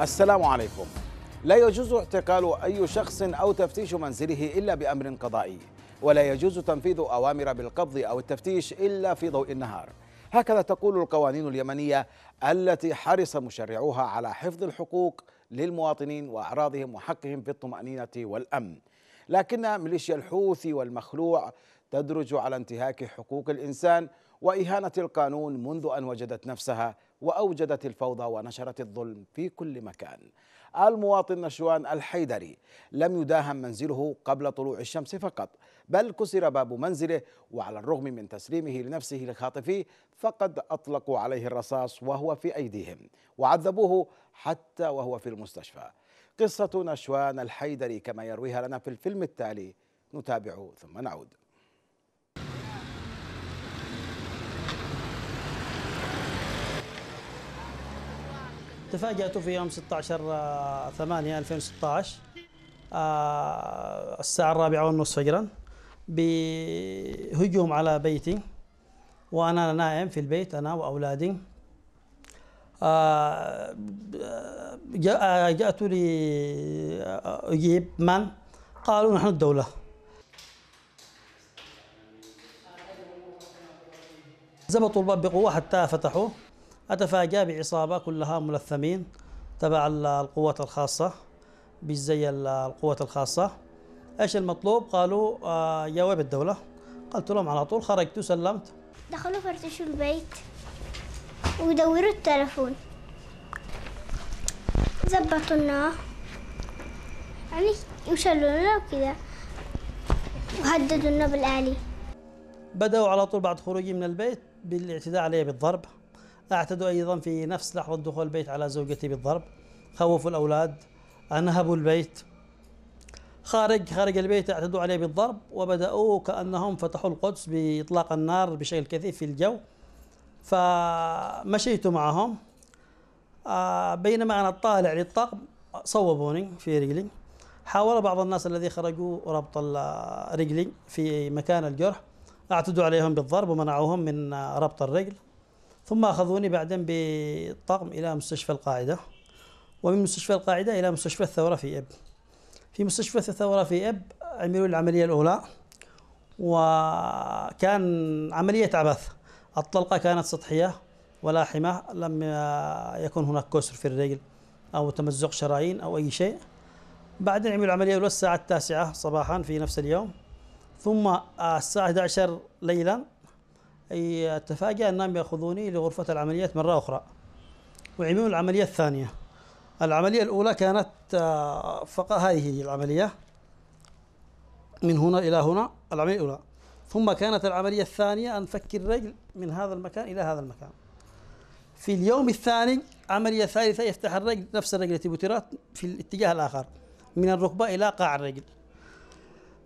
السلام عليكم لا يجوز اعتقال أي شخص أو تفتيش منزله إلا بأمر قضائي ولا يجوز تنفيذ أوامر بالقبض أو التفتيش إلا في ضوء النهار هكذا تقول القوانين اليمنية التي حرص مشرعوها على حفظ الحقوق للمواطنين وأعراضهم وحقهم في الطمأنينة والأمن لكن ميليشيا الحوثي والمخلوع تدرج على انتهاك حقوق الإنسان وإهانة القانون منذ أن وجدت نفسها وأوجدت الفوضى ونشرت الظلم في كل مكان المواطن نشوان الحيدري لم يداهم منزله قبل طلوع الشمس فقط بل كسر باب منزله وعلى الرغم من تسليمه لنفسه لخاطفيه فقد أطلقوا عليه الرصاص وهو في أيديهم وعذبوه حتى وهو في المستشفى قصة نشوان الحيدري كما يرويها لنا في الفيلم التالي نتابع ثم نعود تفاجأت في يوم 16 8 2016 الساعة الرابعة والنصف فجرا بهجوم على بيتي وأنا نائم في البيت أنا وأولادي آه، آه، جاءت لي آه، أجيب من قالوا نحن الدولة زبطوا الباب بقوة حتى فتحوه أتفاجأ بعصابة كلها ملثمين تبع القوات الخاصة بالزي القوات الخاصة ايش المطلوب؟ قالوا آه جواب الدولة قلت لهم على طول خرجت وسلمت دخلوا فرتشوا البيت ودوروا التلفون زبطوا لنا يعني وشلونا وكذا وهددوا لنا بالآلي بدأوا على طول بعد خروجي من البيت بالاعتداء علي بالضرب أعتدوا أيضا في نفس لحظة دخول البيت على زوجتي بالضرب خوفوا الأولاد أنهبوا البيت خارج خارج البيت اعتدوا عليه بالضرب وبدأوا كأنهم فتحوا القدس بإطلاق النار بشكل كثيف في الجو فمشيت معهم آه، بينما أنا طالع للطقم صوبوني في رجلي حاول بعض الناس الذي خرجوا ربط رجلي في مكان الجرح اعتدوا عليهم بالضرب ومنعوهم من ربط الرجل ثم أخذوني بعدين بالطقم إلى مستشفى القاعدة ومن مستشفى القاعدة إلى مستشفى الثورة في إب في مستشفى الثورة في إب عملوا العملية الأولى وكان عملية عبث الطلقة كانت سطحية ولاحمة لم يكن هناك كسر في الرجل أو تمزق شرايين أو أي شيء بعدين عملوا العملية الأولى الساعة التاسعة صباحا في نفس اليوم ثم الساعة 11 ليلا أتفاجأ أنهم يأخذوني لغرفة العمليات مرة أخرى ويعملون العملية الثانية العملية الأولى كانت آه، فقط هذه العملية من هنا إلى هنا العملية الأولى ثم كانت العملية الثانية أن فك الرجل من هذا المكان إلى هذا المكان في اليوم الثاني عملية ثالثة يفتح الرجل نفس الرجل التي بترات في الاتجاه الآخر من الركبة إلى قاع الرجل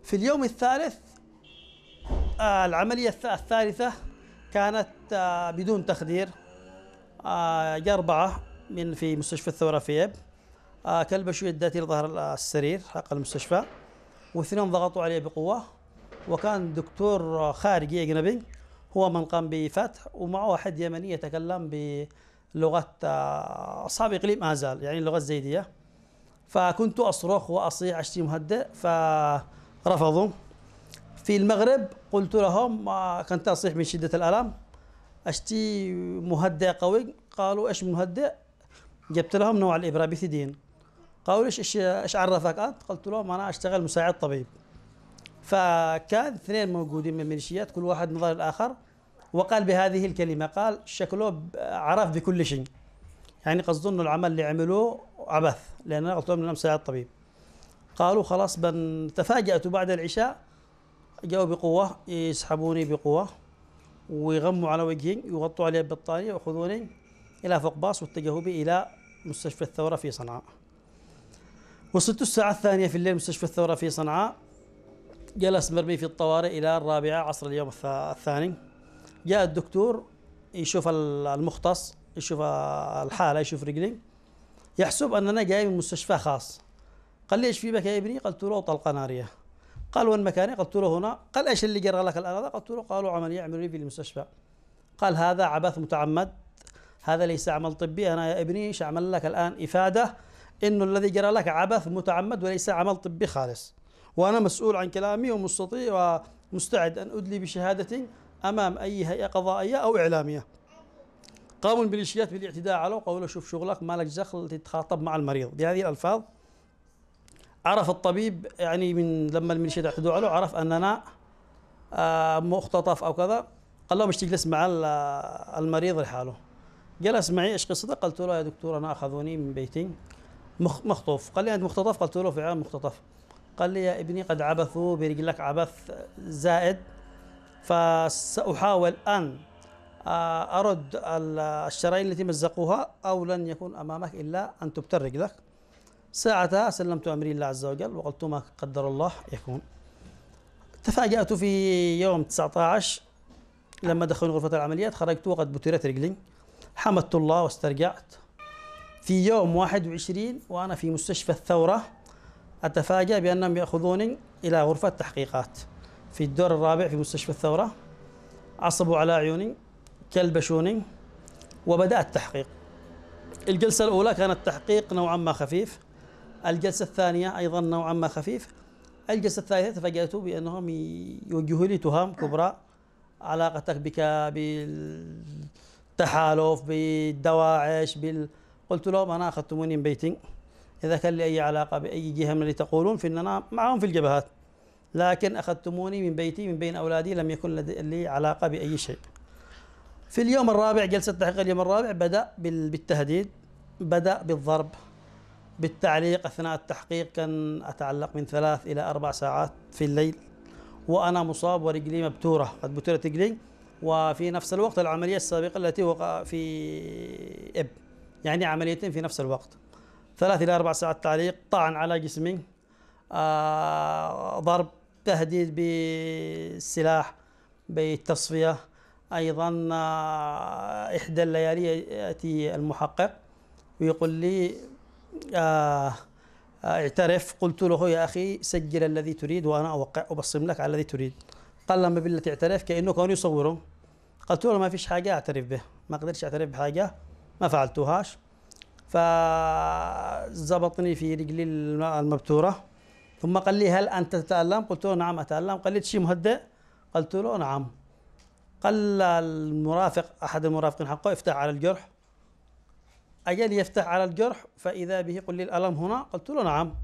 في اليوم الثالث آه، العملية الثالثة كانت آه، بدون تخدير أربعة آه، من في مستشفى الثورة في إب آه، شوية شدته لظهر السرير حق المستشفى واثنين ضغطوا عليه بقوة وكان دكتور خارجي أجنبي هو من قام بفتح ومعه واحد يمني يتكلم بلغة أصحاب إقليم آزال يعني اللغة الزيدية فكنت أصرخ وأصيح أشتي مهدئ فرفضوا في المغرب قلت لهم كنت أصيح من شدة الألم أشتي مهدئ قوي قالوا إيش مهدئ جبت لهم نوع الإبرة بثدين قالوا إيش إيش عرفك أنت قلت لهم أنا أشتغل مساعد طبيب فكان اثنين موجودين من الميليشيات كل واحد نظر الآخر وقال بهذه الكلمة قال شكله عرف بكل شيء يعني قصده انه العمل اللي عملوه عبث لان انا قلت لهم انا مساعد طبيب قالوا خلاص بن تفاجأت بعد العشاء جاءوا بقوة يسحبوني بقوة ويغموا على وجهي ويغطوا علي بالبطانية ويأخذوني إلى فوق باص واتجهوا بي إلى مستشفى الثورة في صنعاء وصلت الساعة الثانية في الليل مستشفى الثورة في صنعاء جلس مرمي في الطوارئ إلى الرابعة عصر اليوم الثاني جاء الدكتور يشوف المختص يشوف الحالة يشوف رجلي يحسب أننا جاي من مستشفى خاص قال لي ايش في بك يا ابني؟ قلت له طلقة نارية قال وين مكاني؟ قلت له هنا قال ايش اللي جرى لك الان؟ قلت له قالوا عمليه عملوا في المستشفى قال هذا عبث متعمد هذا ليس عمل طبي انا يا ابني ايش اعمل لك الان افاده انه الذي جرى لك عبث متعمد وليس عمل طبي خالص وانا مسؤول عن كلامي ومستطيع ومستعد ان ادلي بشهادتي امام اي هيئه قضائيه او اعلاميه قاموا بالاشياء بالاعتداء عليه وقالوا له شوف شغلك مالك دخل تتخاطب مع المريض بهذه الالفاظ عرف الطبيب يعني من لما الميليشيات اعتدوا عليه عرف اننا آه، مختطف او كذا قال له مش تجلس مع آه، المريض لحاله جلس معي ايش قصتك قلت له يا دكتور انا اخذوني من بيتي مخطوف قال لي انت مختطف قلت له فعلا مختطف قال لي يا ابني قد عبثوا برجلك عبث زائد فساحاول ان آه، ارد الشرايين التي مزقوها او لن يكون امامك الا ان تبتر رجلك ساعتها سلمت أمري الله عز وجل وقلت ما قدر الله يكون تفاجأت في يوم 19 لما دخلوا غرفة العمليات خرجت وقد بترت رجلي حمدت الله واسترجعت في يوم 21 وأنا في مستشفى الثورة أتفاجأ بأنهم يأخذوني إلى غرفة تحقيقات في الدور الرابع في مستشفى الثورة عصبوا على عيوني كلبشوني وبدأ التحقيق الجلسة الأولى كانت تحقيق نوعا ما خفيف الجلسة الثانية أيضا نوعا ما خفيف الجلسة الثالثة تفاجأت بأنهم يوجهوا لي تهم كبرى علاقتك بك بالتحالف بالدواعش بال... قلت لهم أنا أخذتموني من بيتي إذا كان لي أي علاقة بأي جهة من اللي تقولون في أننا معهم في الجبهات لكن أخذتموني من بيتي من بين أولادي لم يكن لي علاقة بأي شيء في اليوم الرابع جلسة تحقيق اليوم الرابع بدأ بالتهديد بدأ بالضرب بالتعليق أثناء التحقيق كان أتعلق من ثلاث إلى أربع ساعات في الليل وأنا مصاب ورجلي مبتورة قد بترت رجلي وفي نفس الوقت العملية السابقة التي وقع في إب يعني عمليتين في نفس الوقت ثلاث إلى أربع ساعات تعليق طعن على جسمي آه، ضرب تهديد بالسلاح بالتصفية أيضا آه، إحدى الليالي يأتي المحقق ويقول لي آه،, آه اعترف قلت له يا أخي سجل الذي تريد وأنا أوقع أبصم لك على الذي تريد قال لما بالله تعترف كأنه كان يصوره قلت له ما فيش حاجة أعترف به ما قدرتش أعترف بحاجة ما فعلتوهاش فزبطني في رجلي المبتورة ثم قال لي هل أنت تتألم قلت له نعم أتألم قال لي شيء مهدئ قلت له نعم قال المرافق أحد المرافقين حقه افتح على الجرح أجل يفتح على الجرح فإذا به قل لي الألم هنا قلت له نعم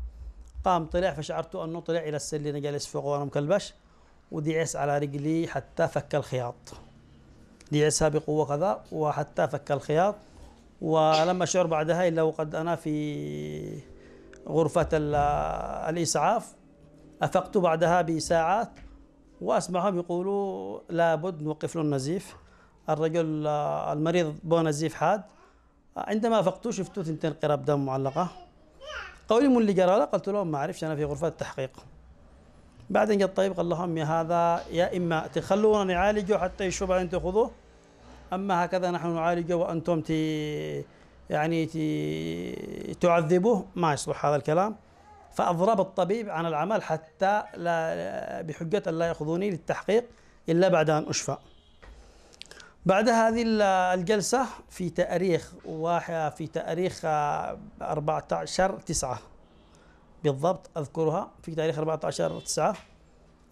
قام طلع فشعرت أنه طلع إلى السل اللي جالس فوق وأنا مكلبش ودعس على رجلي حتى فك الخياط دعسها بقوة كذا وحتى فك الخياط ولما شعر بعدها إلا وقد أنا في غرفة الإسعاف أفقت بعدها بساعات وأسمعهم يقولوا لابد نوقف له النزيف الرجل المريض بو نزيف حاد عندما فقته شفتوا ثنتين قراب دم معلقة قولي من اللي جرى قلت لهم ما أعرفش أنا في غرفة التحقيق بعدين جاء الطبيب قال لهم يا هذا يا إما تخلونا نعالجه حتى يشوف بعدين تأخذوه أما هكذا نحن نعالجه وأنتم تي يعني تي تعذبوه ما يصلح هذا الكلام فأضرب الطبيب عن العمل حتى لا بحجة لا يأخذوني للتحقيق إلا بعد أن أشفى بعد هذه الجلسة في تاريخ واحد في تاريخ 14 آه، 9 بالضبط أذكرها في تاريخ 14 9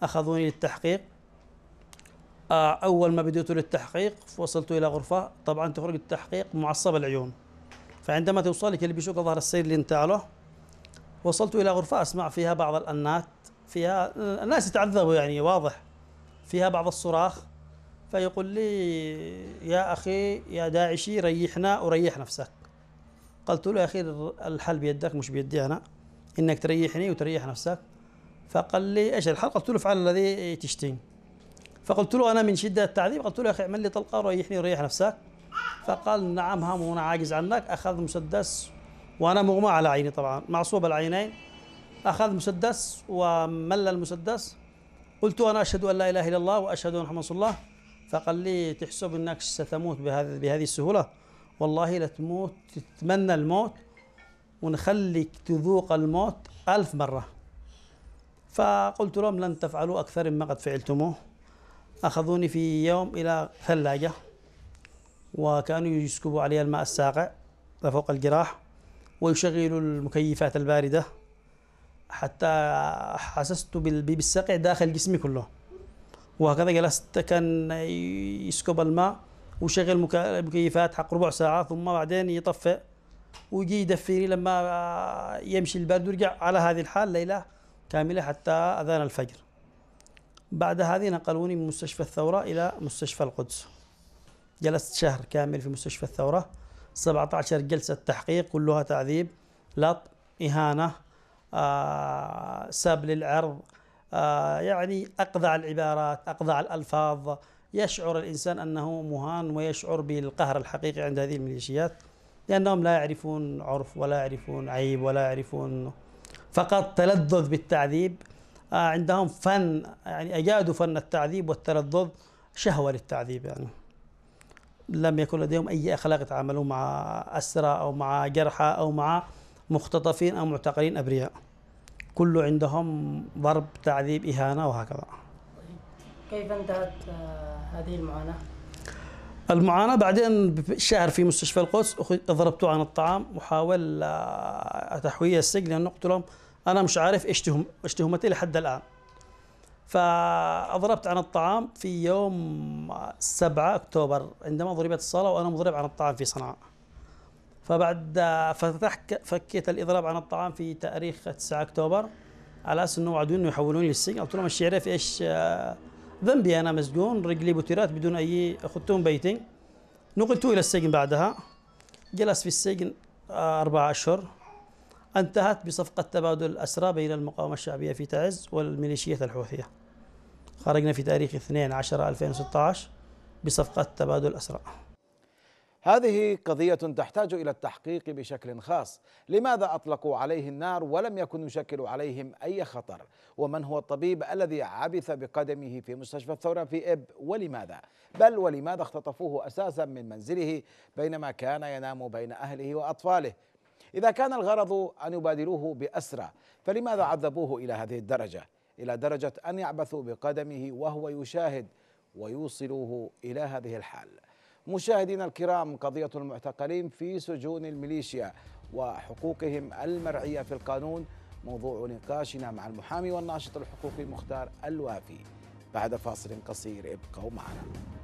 أخذوني للتحقيق آه، أول ما بديت للتحقيق وصلت إلى غرفة طبعا تخرج التحقيق معصب العيون فعندما توصل لك اللي بيشوك ظهر السير اللي انت له وصلت إلى غرفة أسمع فيها بعض الأنات فيها الناس آه، يتعذبوا يعني واضح فيها بعض الصراخ فيقول لي يا أخي يا داعشي ريحنا وريح نفسك قلت له يا أخي الحل بيدك مش بيدي أنا إنك تريحني وتريح نفسك فقال لي إيش الحل قلت له افعل الذي تشتين فقلت له أنا من شدة التعذيب قلت له يا أخي اعمل لي طلقة وريحني وريح نفسك فقال نعم هم وأنا عاجز عنك أخذ مسدس وأنا مغمى على عيني طبعا معصوب العينين أخذ مسدس ومل المسدس قلت أنا أشهد أن لا إله إلا الله وأشهد أن محمد رسول الله فقال لي تحسب انك ستموت بهذه بهذه السهوله والله لا تموت تتمنى الموت ونخليك تذوق الموت ألف مرة فقلت لهم لن تفعلوا أكثر مما قد فعلتموه أخذوني في يوم إلى ثلاجة وكانوا يسكبوا علي الماء الساقع فوق الجراح ويشغلوا المكيفات الباردة حتى حسست بالسقع داخل جسمي كله وهكذا جلست كان يسكب الماء وشغل مكيفات حق ربع ساعة ثم بعدين يطفئ ويجي يدفيني لما يمشي البرد ويرجع على هذه الحال ليلة كاملة حتى أذان الفجر بعد هذه نقلوني من مستشفى الثورة إلى مستشفى القدس جلست شهر كامل في مستشفى الثورة 17 جلسة تحقيق كلها تعذيب لط إهانة آه ساب للعرض آه، يعني أقضع العبارات أقضع الألفاظ يشعر الإنسان أنه مهان ويشعر بالقهر الحقيقي عند هذه الميليشيات لأنهم لا يعرفون عرف ولا يعرفون عيب ولا يعرفون فقط تلذذ بالتعذيب آه، عندهم فن يعني أجادوا فن التعذيب والتلذذ شهوة للتعذيب يعني لم يكن لديهم أي أخلاق يتعاملون مع أسرى أو مع جرحى أو مع مختطفين أو معتقلين أبرياء كله عندهم ضرب تعذيب إهانة وهكذا كيف انتهت آه، هذه المعاناة؟ المعاناة بعدين شهر في مستشفى القدس ضربته عن الطعام وحاول آه، تحويه السجن لأن أقتلهم أنا مش عارف إيش تهمتي لحد الآن فأضربت عن الطعام في يوم 7 آه، أكتوبر عندما ضربت الصلاة وأنا مضرب عن الطعام في صنعاء فبعد فتحت فكيت الاضراب عن الطعام في تاريخ 9 اكتوبر على اساس انه وعدوني انه يحولوني للسجن قلت لهم مش عارف ايش آه، ذنبي انا مسجون رجلي بتيرات بدون اي اخذتهم بيتي نقلت الى السجن بعدها جلس في السجن آه، اربع أشهر انتهت بصفقة تبادل الأسرى بين المقاومة الشعبية في تعز والميليشيات الحوثية خرجنا في تاريخ 2 10 2016 بصفقة تبادل أسرى هذه قضية تحتاج إلى التحقيق بشكل خاص لماذا أطلقوا عليه النار ولم يكن يشكل عليهم أي خطر ومن هو الطبيب الذي عبث بقدمه في مستشفى الثورة في إب ولماذا بل ولماذا اختطفوه أساسا من منزله بينما كان ينام بين أهله وأطفاله إذا كان الغرض أن يبادلوه بأسرى فلماذا عذبوه إلى هذه الدرجة إلى درجة أن يعبثوا بقدمه وهو يشاهد ويوصلوه إلى هذه الحال مشاهدينا الكرام قضية المعتقلين في سجون الميليشيا وحقوقهم المرعية في القانون موضوع نقاشنا مع المحامي والناشط الحقوقي مختار الوافي بعد فاصل قصير ابقوا معنا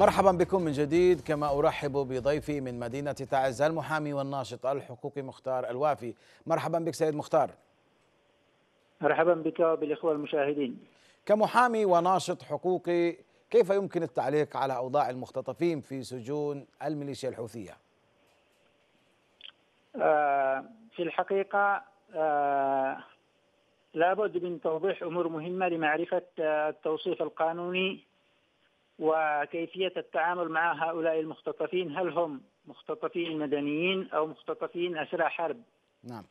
مرحبا بكم من جديد كما ارحب بضيفي من مدينه تعز المحامي والناشط الحقوقي مختار الوافي مرحبا بك سيد مختار مرحبا بك وبالاخوه المشاهدين كمحامي وناشط حقوقي كيف يمكن التعليق على اوضاع المختطفين في سجون الميليشيا الحوثيه آه في الحقيقه آه لابد من توضيح امور مهمه لمعرفه آه، التوصيف القانوني وكيفية التعامل مع هؤلاء المختطفين هل هم مختطفين مدنيين أو مختطفين أسرى حرب نعم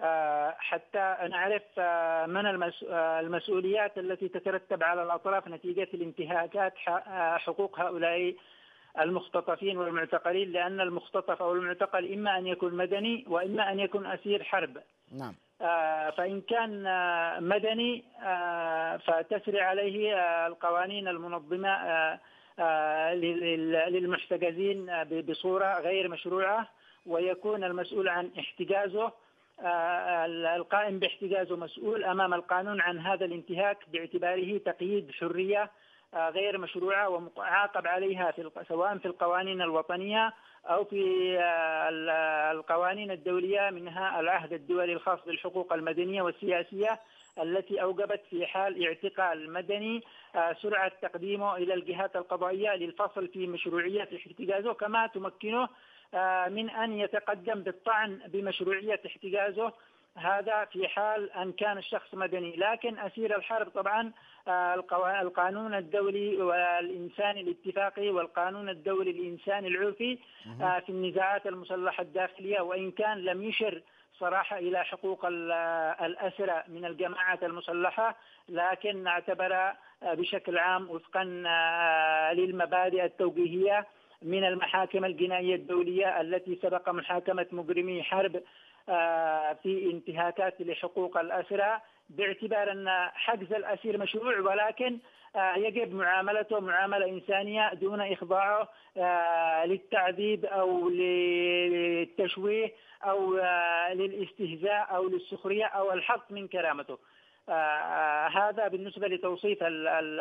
آه، حتى نعرف آه، من آه، المسؤوليات التي تترتب على الأطراف نتيجة الانتهاكات حقوق هؤلاء المختطفين والمعتقلين لأن المختطف أو المعتقل إما أن يكون مدني وإما أن يكون أسير حرب نعم آه، فإن كان آه، مدني آه، فتسري عليه القوانين المنظمة للمحتجزين بصورة غير مشروعة ويكون المسؤول عن احتجازه القائم باحتجازه مسؤول أمام القانون عن هذا الانتهاك باعتباره تقييد حرية غير مشروعة ومعاقب عليها في سواء في القوانين الوطنية أو في آه، القوانين الدولية منها العهد الدولي الخاص بالحقوق المدنية والسياسية التي أوجبت في حال اعتقال مدني آه، سرعة تقديمه إلى الجهات القضائية للفصل في مشروعية احتجازه كما تمكنه آه، من أن يتقدم بالطعن بمشروعية احتجازه هذا في حال أن كان الشخص مدني لكن أسير الحرب طبعا آه، القانون الدولي والإنساني الاتفاقي والقانون الدولي الإنساني العرفي آه، في النزاعات المسلحة الداخلية وإن كان لم يشر صراحة إلى حقوق آه، الأسرة من الجماعات المسلحة لكن اعتبر بشكل عام وفقا للمبادئ التوجيهية من المحاكم الجنائية الدولية التي سبق محاكمة مجرمي حرب آه، في انتهاكات لحقوق الأسرى باعتبار أن حجز الأسير مشروع ولكن آه، يجب معاملته معاملة إنسانية دون إخضاعه آه، للتعذيب أو للتشويه أو للاستهزاء أو للسخرية أو الحق من كرامته هذا بالنسبة لتوصيف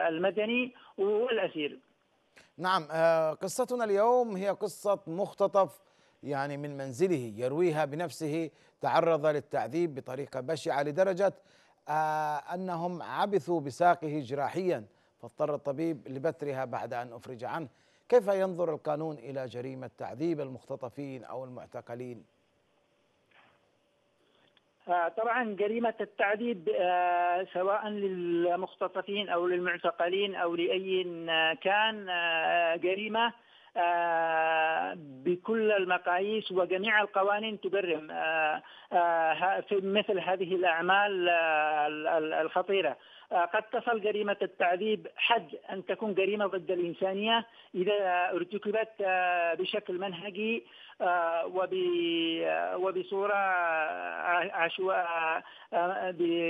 المدني والأسير نعم قصتنا اليوم هي قصة مختطف يعني من منزله يرويها بنفسه تعرض للتعذيب بطريقه بشعه لدرجه آه، انهم عبثوا بساقه جراحيا فاضطر الطبيب لبترها بعد ان افرج عنه كيف ينظر القانون الى جريمه تعذيب المختطفين او المعتقلين آه، طبعا جريمة التعذيب آه، سواء للمختطفين أو للمعتقلين أو لأي كان جريمة آه، بكل المقاييس وجميع القوانين تبرم آه، آه، في مثل هذه الأعمال الخطيرة قد تصل جريمة التعذيب حد أن تكون جريمة ضد الإنسانية إذا ارتكبت بشكل منهجي وبصورة عشوائية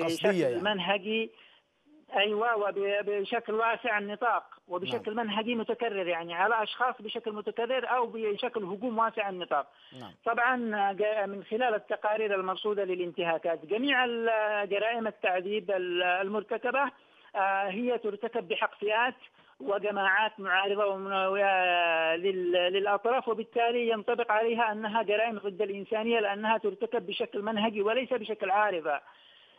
بشكل يعني. منهجي ايوه وبشكل واسع النطاق وبشكل نعم. منهجي متكرر يعني على اشخاص بشكل متكرر او بشكل هجوم واسع النطاق. نعم. طبعا من خلال التقارير المرصوده للانتهاكات جميع جرائم التعذيب المرتكبه آه، هي ترتكب بحق فئات وجماعات معارضة للأطراف وبالتالي ينطبق عليها أنها جرائم ضد الإنسانية لأنها ترتكب بشكل منهجي وليس بشكل عارضة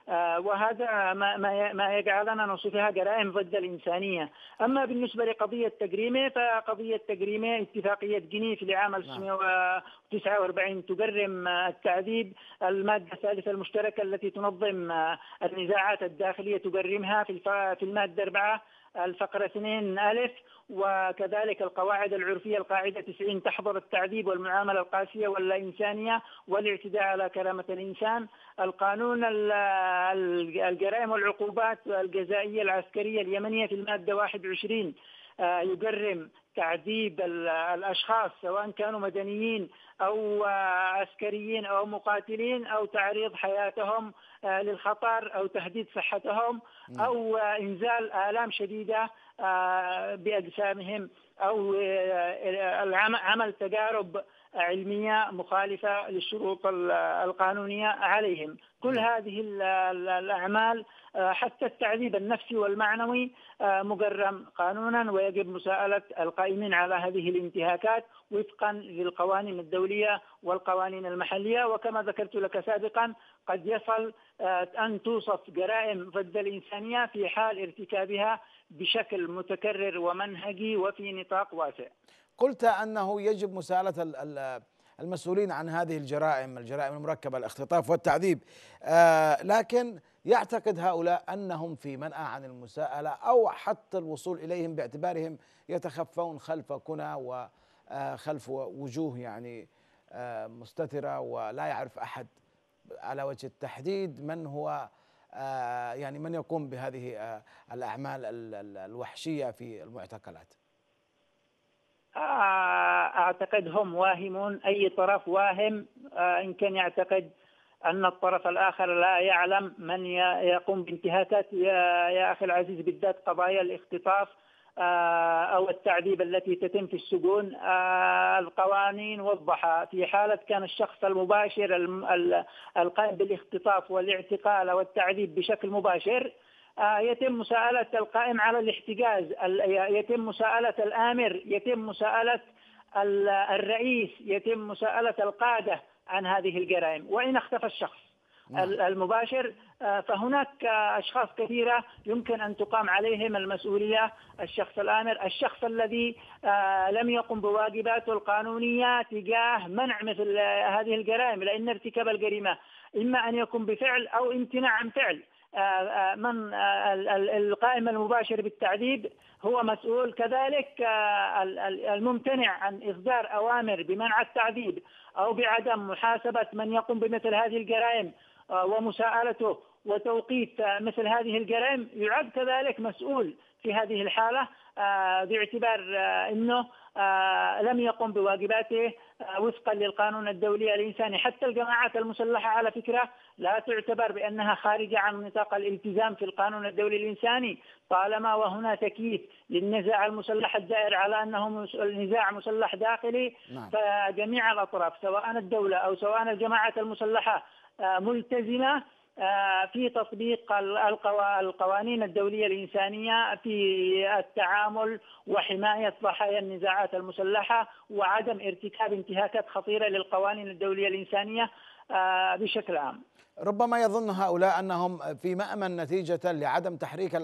آه، وهذا ما ما يجعلنا نصفها جرائم ضد الإنسانية أما بالنسبة لقضية تجريمة فقضية تجريمة اتفاقية جنيف لعام 1949 تجرم آه، التعذيب المادة الثالثة المشتركة التي تنظم آه، النزاعات الداخلية تجرمها في المادة 4 الفقرة 2 ألف وكذلك القواعد العرفية القاعدة 90 تحظر التعذيب والمعاملة القاسية واللا إنسانية والاعتداء على كرامة الإنسان القانون الجرائم والعقوبات الجزائية العسكرية اليمنية في المادة 21 آه، يجرم تعذيب الاشخاص سواء كانوا مدنيين او آه، عسكريين او مقاتلين او تعريض حياتهم آه، للخطر او تهديد صحتهم او انزال الام شديده باجسامهم او آه، عمل تجارب علميه مخالفه للشروط القانونيه عليهم، كل هذه الاعمال آه، حتى التعذيب النفسي والمعنوي آه، مجرم قانونا ويجب مساءله القائمين على هذه الانتهاكات وفقا للقوانين الدوليه والقوانين المحليه وكما ذكرت لك سابقا قد يصل آه، أن توصف جرائم ضد الإنسانية في حال ارتكابها بشكل متكرر ومنهجي وفي نطاق واسع قلت أنه يجب مساءلة المسؤولين عن هذه الجرائم الجرائم المركبة الاختطاف والتعذيب آه، لكن يعتقد هؤلاء أنهم في منأى عن المساءلة أو حتى الوصول إليهم باعتبارهم يتخفون خلف كنى وخلف آه، وجوه يعني مستترة ولا يعرف أحد على وجه التحديد من هو آه، يعني من يقوم بهذه آه، الأعمال الوحشية في المعتقلات آه، أعتقد هم واهمون أي طرف واهم إن كان يعتقد أن الطرف الآخر لا يعلم من يقوم بانتهاكات يا أخي العزيز بالذات قضايا الاختطاف آه، أو التعذيب التي تتم في السجون آه، القوانين وضح في حالة كان الشخص المباشر القائم بالاختطاف والاعتقال والتعذيب بشكل مباشر آه، يتم مساءلة القائم على الاحتجاز يتم مساءلة الآمر يتم مساءلة الرئيس يتم مساءلة القادة عن هذه الجرائم وإن اختفى الشخص نعم. المباشر آه، فهناك أشخاص كثيرة يمكن أن تقام عليهم المسؤولية الشخص الآمر الشخص الذي آه، لم يقم بواجباته القانونية تجاه منع مثل هذه الجرائم لأن ارتكاب الجريمة إما أن يكون بفعل أو امتناع عن فعل آه، من القائم المباشر بالتعذيب هو مسؤول كذلك الممتنع عن اصدار اوامر بمنع التعذيب او بعدم محاسبه من يقوم بمثل هذه الجرائم آه، ومساءلته وتوقيت آه، مثل هذه الجرائم يعد كذلك مسؤول في هذه الحالة آه، باعتبار أنه لم يقم بواجباته وفقا للقانون الدولي الإنساني حتى الجماعات المسلحة على فكرة لا تعتبر بأنها خارجة عن نطاق الالتزام في القانون الدولي الإنساني طالما وهنا تكييف للنزاع المسلح الدائر على أنه نزاع مسلح داخلي نعم. فجميع الأطراف سواء الدولة أو سواء الجماعات المسلحة آه، ملتزمه آه، في تطبيق القوانين الدوليه الانسانيه في التعامل وحمايه ضحايا النزاعات المسلحه وعدم ارتكاب انتهاكات خطيره للقوانين الدوليه الانسانيه آه، بشكل عام. ربما يظن هؤلاء انهم في مامن نتيجه لعدم تحريك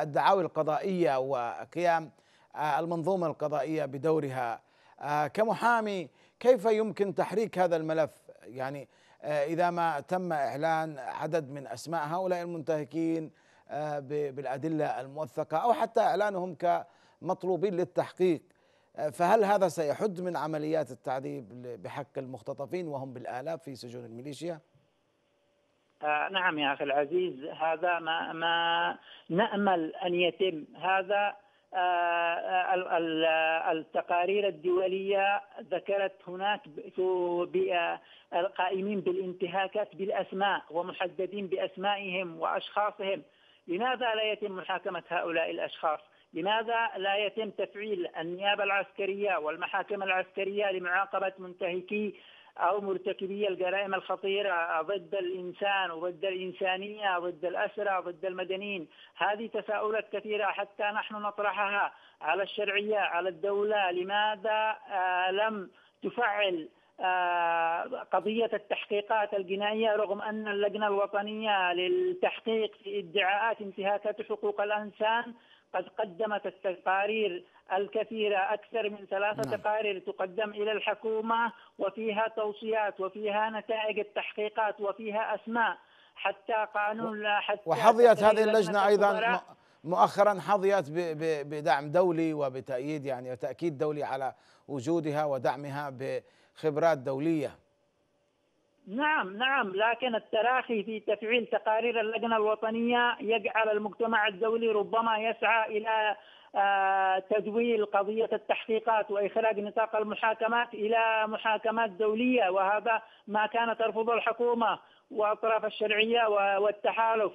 الدعاوي القضائيه وقيام المنظومه القضائيه بدورها كمحامي كيف يمكن تحريك هذا الملف يعني آه، اذا ما تم اعلان عدد من اسماء هؤلاء المنتهكين آه، بالادله الموثقه او حتى اعلانهم كمطلوبين للتحقيق آه، فهل هذا سيحد من عمليات التعذيب بحق المختطفين وهم بالالاف في سجون الميليشيا؟ آه نعم يا اخي العزيز هذا ما ما نامل ان يتم هذا آه، آه، التقارير الدولية ذكرت هناك القائمين بالانتهاكات بالأسماء ومحددين بأسمائهم وأشخاصهم لماذا لا يتم محاكمة هؤلاء الأشخاص لماذا لا يتم تفعيل النيابة العسكرية والمحاكم العسكرية لمعاقبة منتهكي أو مرتكبي الجرائم الخطيرة ضد الإنسان وضد الإنسانية ضد الأسرى ضد المدنيين هذه تساؤلات كثيرة حتى نحن نطرحها على الشرعية على الدولة لماذا آه، لم تفعل آه، قضية التحقيقات الجنائية رغم أن اللجنة الوطنية للتحقيق في ادعاءات انتهاكات حقوق الإنسان قد قدمت التقارير الكثيرة أكثر من ثلاثة نعم. تقارير تقدم إلى الحكومة وفيها توصيات وفيها نتائج التحقيقات وفيها أسماء حتى قانون حتى وحظيت هذه اللجنة أيضا مؤخرا حظيت بدعم دولي وبتأييد يعني وتأكيد دولي على وجودها ودعمها بخبرات دولية نعم نعم لكن التراخي في تفعيل تقارير اللجنة الوطنية يجعل المجتمع الدولي ربما يسعى إلى آه، تدويل قضية التحقيقات وإخراج نطاق المحاكمات إلى محاكمات دولية وهذا ما كان ترفضه الحكومة وأطراف الشرعية والتحالف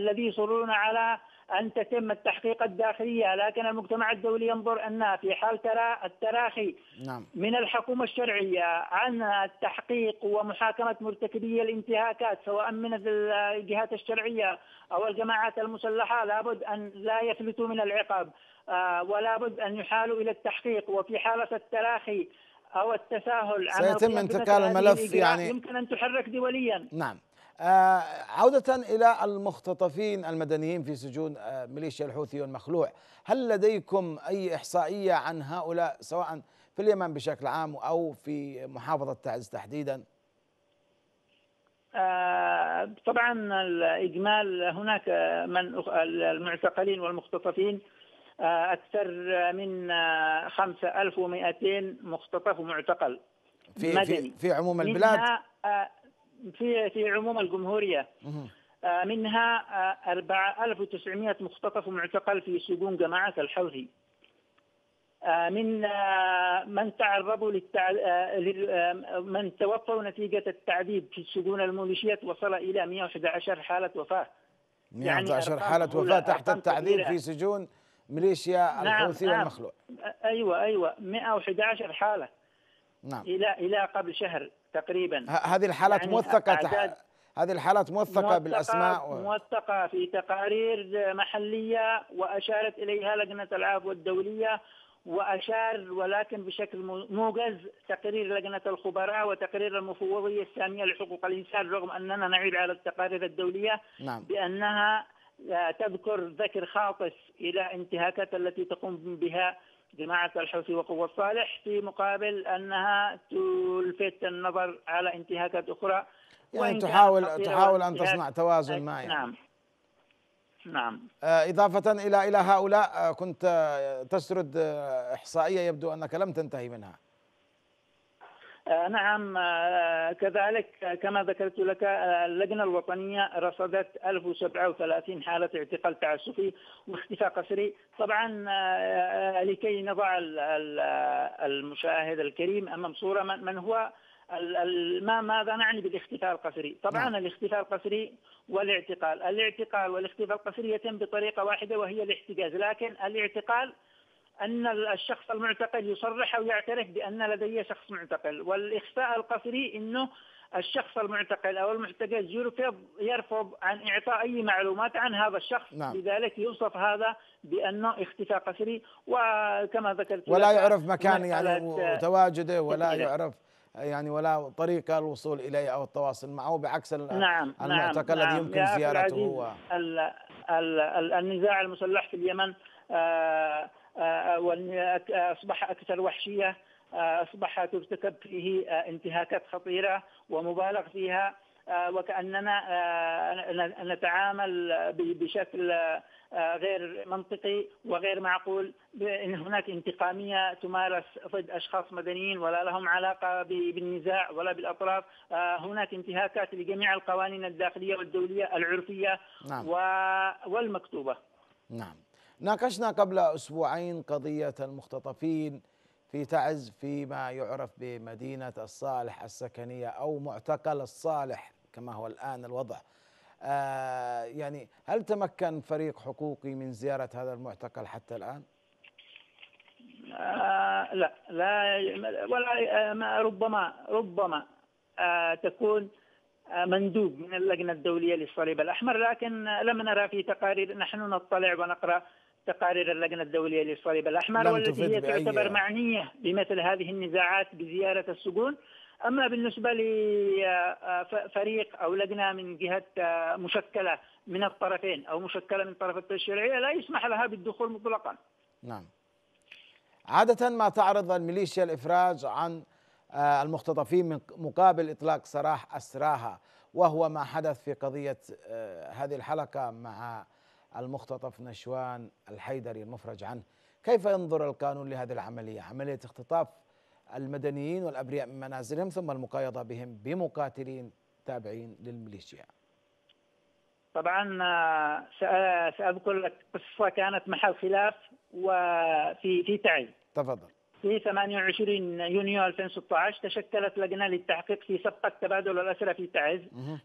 الذي يصرون على أن تتم التحقيق الداخلية لكن المجتمع الدولي ينظر أن في حال ترى التراخي نعم. من الحكومة الشرعية عن التحقيق ومحاكمة مرتكبي الانتهاكات سواء من الجهات الشرعية أو الجماعات المسلحة لابد أن لا يفلتوا من العقاب آه، ولا بد أن يحالوا إلى التحقيق وفي حالة التراخي أو التساهل سيتم انتقال الملف يعني يمكن أن تحرك دوليا نعم آه، عودة إلى المختطفين المدنيين في سجون آه، ميليشيا الحوثي والمخلوع هل لديكم أي إحصائية عن هؤلاء سواء في اليمن بشكل عام أو في محافظة تعز تحديداً آه، طبعا الاجمال هناك من المعتقلين والمختطفين اكثر من 5200 مختطف ومعتقل في في, في عموم البلاد في في عموم الجمهوريه آه، منها 4900 آه، مختطف معتقل في سجون جماعه الحوثي آه، من من تعرضوا من توفوا نتيجة التعذيب في السجون الميليشيات وصل إلى 111 حالة وفاة 111 يعني حالة وفاة تحت التعذيب في سجون ميليشيا نعم، الحوثي نعم والمخلوع أيوة أيوة 111 حالة نعم إلى إلى قبل شهر تقريبا هذه الحالات يعني موثقه هذه الحالات موثقة, موثقة بالأسماء و... موثقة في تقارير محلية وأشارت إليها لجنة العفو الدولية وأشار ولكن بشكل موجز تقرير لجنة الخبراء وتقرير المفوضية السامية لحقوق الإنسان رغم أننا نعيد على التقارير الدولية نعم. بأنها آه، تذكر ذكر خاطس إلى انتهاكات التي تقوم بها جماعة الحوثي وقوة صالح في مقابل أنها تلفت النظر على انتهاكات أخرى يعني تحاول تحاول أن تصنع توازن ما يعني. نعم نعم آه، إضافة إلى إلى هؤلاء آه، كنت آه، تسرد إحصائية يبدو أنك لم تنتهي منها آه، نعم آه، كذلك آه، كما ذكرت لك اللجنة الوطنية رصدت 1037 حالة اعتقال تعسفي واختفاء قسري طبعا لكي نضع المشاهد الكريم أمام صورة من هو ما ماذا نعني بالاختفاء القسري؟ طبعا نعم. الاختفاء القسري والاعتقال، الاعتقال والاختفاء القسري يتم بطريقه واحده وهي الاحتجاز، لكن الاعتقال أن الشخص المعتقل يصرح أو يعترف بأن لدي شخص معتقل والإخفاء القسري أنه الشخص المعتقل أو المحتجز يرفض, يرفض عن إعطاء أي معلومات عن هذا الشخص نعم. لذلك يوصف هذا بأنه اختفاء قسري وكما ذكرت ولا يعرف مكان يعني تواجده ولا يعرف يعني ولا طريقة الوصول إليه أو التواصل معه بعكس نعم،, نعم المعتقل نعم الذي يمكن نعم زيارته و... النزاع المسلح في اليمن آه أصبح أكثر وحشية أصبح ترتكب فيه انتهاكات خطيرة ومبالغ فيها وكأننا نتعامل بشكل غير منطقي وغير معقول بأن هناك انتقامية تمارس ضد أشخاص مدنيين ولا لهم علاقة بالنزاع ولا بالأطراف هناك انتهاكات لجميع القوانين الداخلية والدولية العرفية نعم. والمكتوبة نعم ناقشنا قبل أسبوعين قضية المختطفين في تعز فيما يعرف بمدينة الصالح السكنية أو معتقل الصالح كما هو الآن الوضع آه يعني هل تمكن فريق حقوقي من زيارة هذا المعتقل حتى الآن؟ آه لا لا ولا ما ربما ربما آه تكون آه، مندوب من اللجنة الدولية للصليب الأحمر لكن لم نرى في تقارير نحن نطلع ونقرأ تقارير اللجنة الدولية للصليب الأحمر والتي هي تعتبر معنية بمثل هذه النزاعات بزيارة السجون أما بالنسبة لفريق أو لجنة من جهة مشكلة من الطرفين أو مشكلة من طرف التشريعية لا يسمح لها بالدخول مطلقا نعم عادة ما تعرض الميليشيا الإفراج عن آه، المختطفين من مقابل إطلاق سراح أسراها وهو ما حدث في قضية آه، هذه الحلقة مع المختطف نشوان الحيدري المفرج عنه كيف ينظر القانون لهذه العملية عملية اختطاف المدنيين والأبرياء من منازلهم ثم المقايضة بهم بمقاتلين تابعين للميليشيا طبعا آه، سأذكر لك قصة كانت محل خلاف وفي في تعي تفضل في 28 يونيو 2016 تشكلت لجنة للتحقيق في صفقة تبادل الأسرى في تعز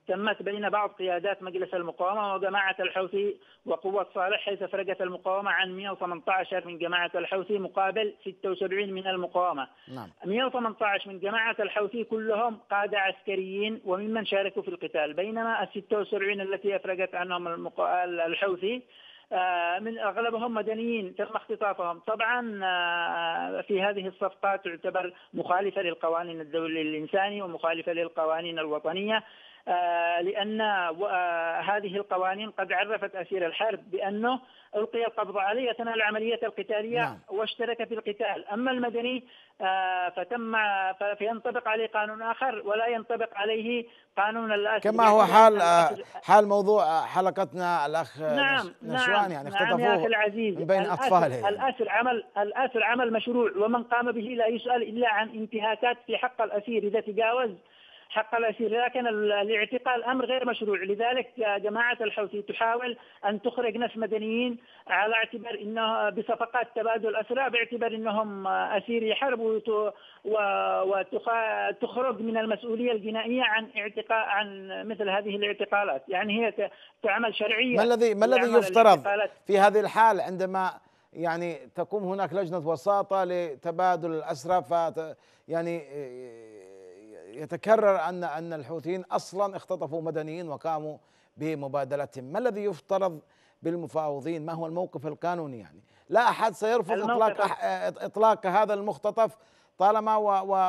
تمت بين بعض قيادات مجلس المقاومة وجماعة الحوثي وقوة صالح حيث فرقت المقاومة عن 118 من جماعة الحوثي مقابل 76 من المقاومة نعم. 118 من جماعة الحوثي كلهم قادة عسكريين وممن شاركوا في القتال بينما ال 76 التي افرقت عنهم الحوثي آه، من اغلبهم مدنيين تم اختطافهم طبعا آه، في هذه الصفقات تعتبر مخالفه للقوانين الدوليه الانساني ومخالفه للقوانين الوطنيه آه، لأن آه، هذه القوانين قد عرفت أسير الحرب بأنه ألقي القبض عليه أثناء العملية القتالية نعم. واشترك في القتال أما المدني آه، فتم فينطبق عليه قانون آخر ولا ينطبق عليه قانون الأسر كما هو يعني حال حال موضوع حلقتنا الأخ نعم, نعم،, نعم، نشوان يعني نعم، اختطفوه نعم يا أخي العزيز من بين أطفاله الأسر عمل الأسر عمل مشروع ومن قام به لا يسأل إلا عن انتهاكات في حق الأسير إذا تجاوز حق الأسير لكن الاعتقال أمر غير مشروع لذلك جماعة الحوثي تحاول أن تخرج ناس مدنيين على اعتبار أنه بصفقات تبادل أسرى باعتبار أنهم أسير حرب وتخرج من المسؤولية الجنائية عن اعتقال عن مثل هذه الاعتقالات يعني هي تعمل شرعية ما الذي ما الذي يفترض في هذه الحال عندما يعني تقوم هناك لجنة وساطة لتبادل الأسرى ف يعني يتكرر ان ان الحوثيين اصلا اختطفوا مدنيين وقاموا بمبادلتهم، ما الذي يفترض بالمفاوضين؟ ما هو الموقف القانوني يعني؟ لا احد سيرفض اطلاق اطلاق هذا المختطف طالما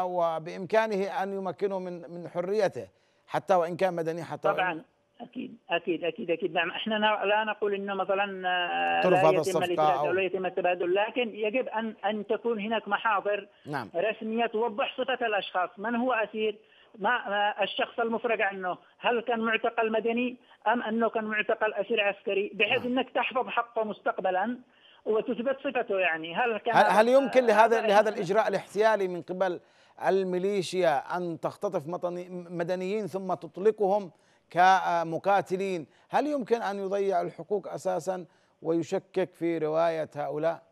وبامكانه ان يمكنه من من حريته حتى وان كان مدني حتى طبعا اكيد اكيد اكيد اكيد نعم احنا لا نقول انه مثلا آه، لا يتم الاتحاد او لا يتم التبادل لكن يجب ان ان تكون هناك محاضر نعم. رسميه توضح صفه الاشخاص من هو اسير ما الشخص المفرج عنه هل كان معتقل مدني ام انه كان معتقل اسير عسكري بحيث نعم. انك تحفظ حقه مستقبلا وتثبت صفته يعني هل كان هل, هل يمكن آه، لهذا لهذا الاجراء الاحتيالي من قبل الميليشيا ان تختطف مدنيين ثم تطلقهم كمقاتلين هل يمكن أن يضيع الحقوق أساسا ويشكك في رواية هؤلاء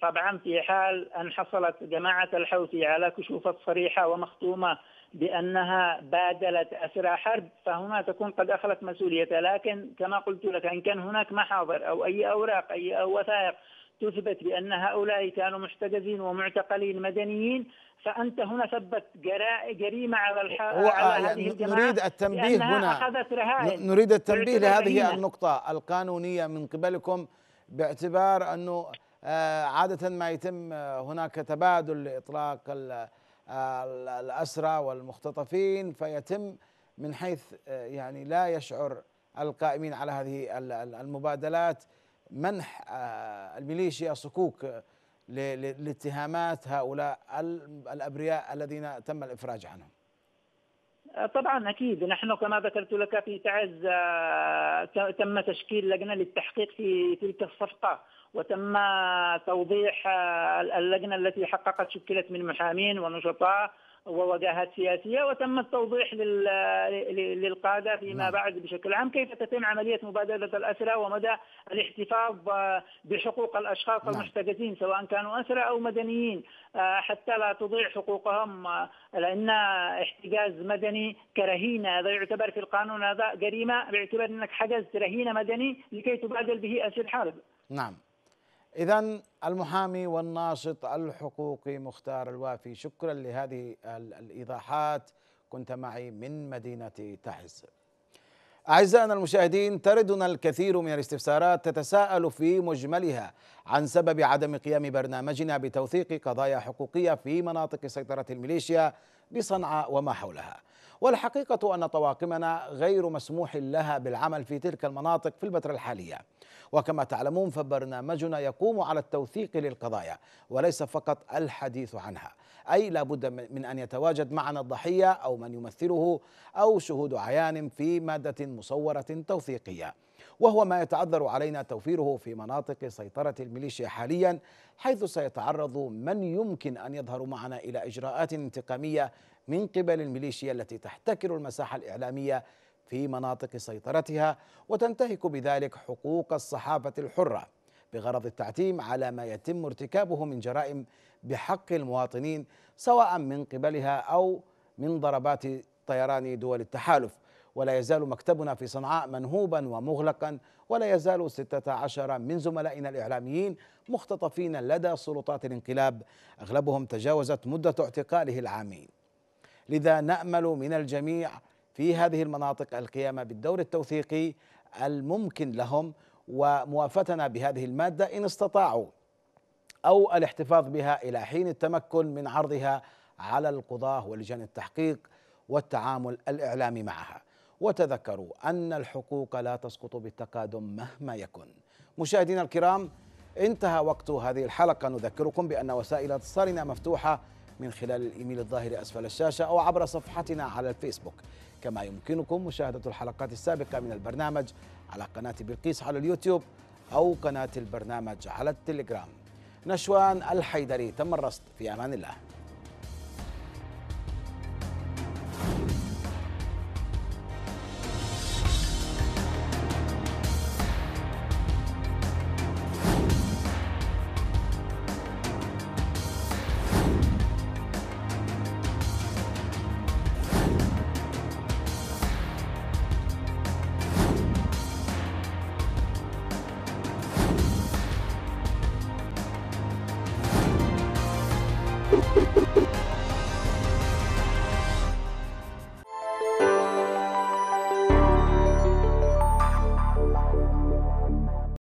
طبعا في حال أن حصلت جماعة الحوثي على كشوفات صريحة ومختومة بأنها بادلت أسرى حرب فهنا تكون قد أخلت مسؤوليتها لكن كما قلت لك إن كان هناك محاضر أو أي أوراق أي أو وثائق تثبت بأن هؤلاء كانوا محتجزين ومعتقلين مدنيين فانت هنا ثبت جريمه على الح... هو آه، على يعني هذه الجماعه نريد التنبيه هنا أخذت رهائن نريد التنبيه لهذه رهينة. النقطه القانونيه من قبلكم باعتبار انه آه، عاده ما يتم آه، هناك تبادل لاطلاق الاسرى والمختطفين فيتم من حيث يعني لا يشعر القائمين على هذه المبادلات منح الميليشيا صكوك لاتهامات هؤلاء الابرياء الذين تم الافراج عنهم؟ طبعا اكيد نحن كما ذكرت لك في تعز آه، تم تشكيل لجنه للتحقيق في تلك الصفقه وتم توضيح آه، اللجنه التي حققت شكلت من محامين ونشطاء ووجاهات سياسية وتم التوضيح للقادة فيما نعم. بعد بشكل عام كيف تتم عملية مبادلة الأسرى ومدى الاحتفاظ بحقوق الأشخاص نعم. المحتجزين سواء كانوا أسرى أو مدنيين آه، حتى لا تضيع حقوقهم آه، لأن احتجاز مدني كرهينة هذا يعتبر في القانون هذا جريمة باعتبار أنك حجزت رهينة مدني لكي تبادل به أسير حرب نعم إذا المحامي والناشط الحقوقي مختار الوافي شكرا لهذه الإيضاحات كنت معي من مدينة تعز أعزائنا المشاهدين تردنا الكثير من الاستفسارات تتساءل في مجملها عن سبب عدم قيام برنامجنا بتوثيق قضايا حقوقية في مناطق سيطرة الميليشيا بصنعاء وما حولها والحقيقة أن طواقمنا غير مسموح لها بالعمل في تلك المناطق في الفترة الحالية وكما تعلمون فبرنامجنا يقوم على التوثيق للقضايا وليس فقط الحديث عنها أي لا بد من أن يتواجد معنا الضحية أو من يمثله أو شهود عيان في مادة مصورة توثيقية وهو ما يتعذر علينا توفيره في مناطق سيطرة الميليشيا حاليا حيث سيتعرض من يمكن أن يظهر معنا إلى إجراءات انتقامية من قبل الميليشيا التي تحتكر المساحة الإعلامية في مناطق سيطرتها وتنتهك بذلك حقوق الصحافة الحرة بغرض التعتيم على ما يتم ارتكابه من جرائم بحق المواطنين سواء من قبلها أو من ضربات طيران دول التحالف ولا يزال مكتبنا في صنعاء منهوبا ومغلقا ولا يزال 16 من زملائنا الإعلاميين مختطفين لدى سلطات الانقلاب أغلبهم تجاوزت مدة اعتقاله العامين لذا نامل من الجميع في هذه المناطق القيام بالدور التوثيقي الممكن لهم وموافتنا بهذه الماده ان استطاعوا او الاحتفاظ بها الى حين التمكن من عرضها على القضاه ولجان التحقيق والتعامل الاعلامي معها وتذكروا ان الحقوق لا تسقط بالتقادم مهما يكن مشاهدينا الكرام انتهى وقت هذه الحلقه نذكركم بان وسائل اتصالنا مفتوحه من خلال الإيميل الظاهر أسفل الشاشة أو عبر صفحتنا على الفيسبوك كما يمكنكم مشاهدة الحلقات السابقة من البرنامج على قناة بلقيس على اليوتيوب أو قناة البرنامج على التليجرام نشوان الحيدري تم الرصد في أمان الله